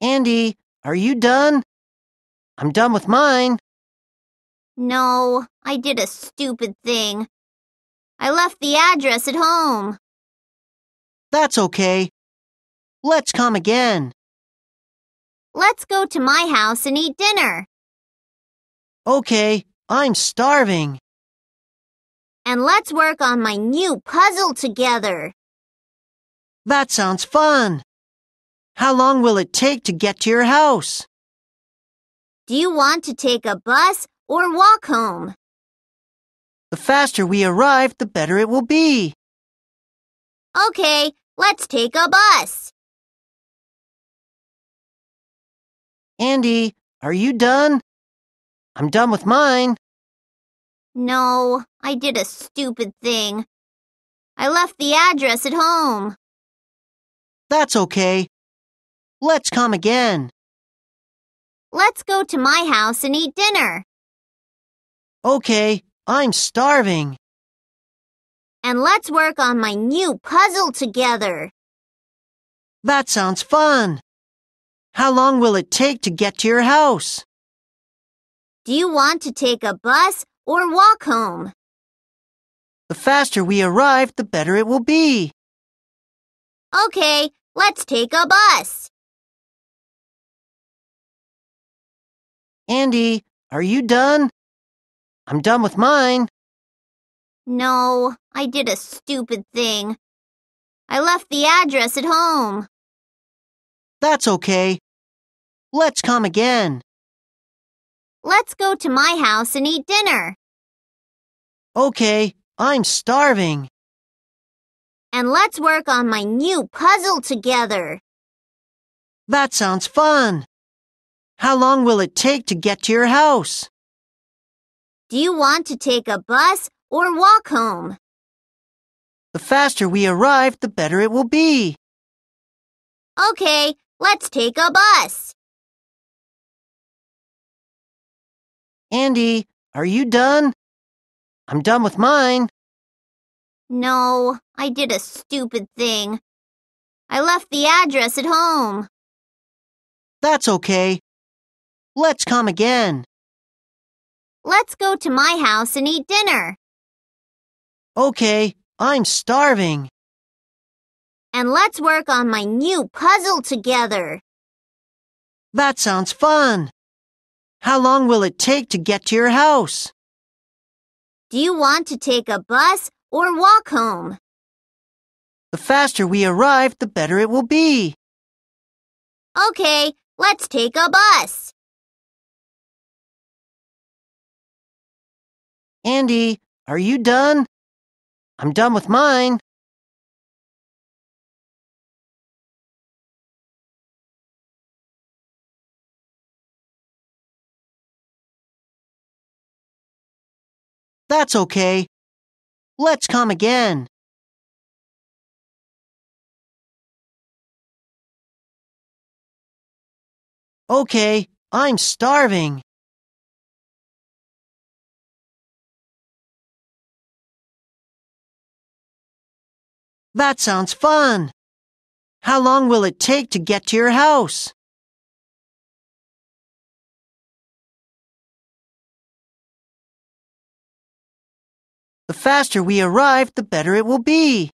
Andy, are you done? I'm done with mine. No, I did a stupid thing. I left the address at home. That's okay. Let's come again. Let's go to my house and eat dinner. Okay, I'm starving. And let's work on my new puzzle together. That sounds fun. How long will it take to get to your house? Do you want to take a bus or walk home? The faster we arrive, the better it will be. Okay, let's take a bus. Andy, are you done? I'm done with mine. No, I did a stupid thing. I left the address at home. That's okay. Let's come again. Let's go to my house and eat dinner. Okay, I'm starving. And let's work on my new puzzle together. That sounds fun. How long will it take to get to your house? Do you want to take a bus or walk home? The faster we arrive, the better it will be. Okay, let's take a bus. Andy, are you done? I'm done with mine. No, I did a stupid thing. I left the address at home. That's okay. Let's come again. Let's go to my house and eat dinner. Okay, I'm starving. And let's work on my new puzzle together. That sounds fun. How long will it take to get to your house? Do you want to take a bus or walk home? The faster we arrive, the better it will be. Okay, let's take a bus. Andy, are you done? I'm done with mine. No, I did a stupid thing. I left the address at home. That's okay. Let's come again. Let's go to my house and eat dinner. Okay, I'm starving. And let's work on my new puzzle together. That sounds fun. How long will it take to get to your house? Do you want to take a bus or walk home? The faster we arrive, the better it will be. Okay, let's take a bus. Andy, are you done? I'm done with mine. That's okay. Let's come again. Okay, I'm starving. That sounds fun. How long will it take to get to your house? The faster we arrive, the better it will be.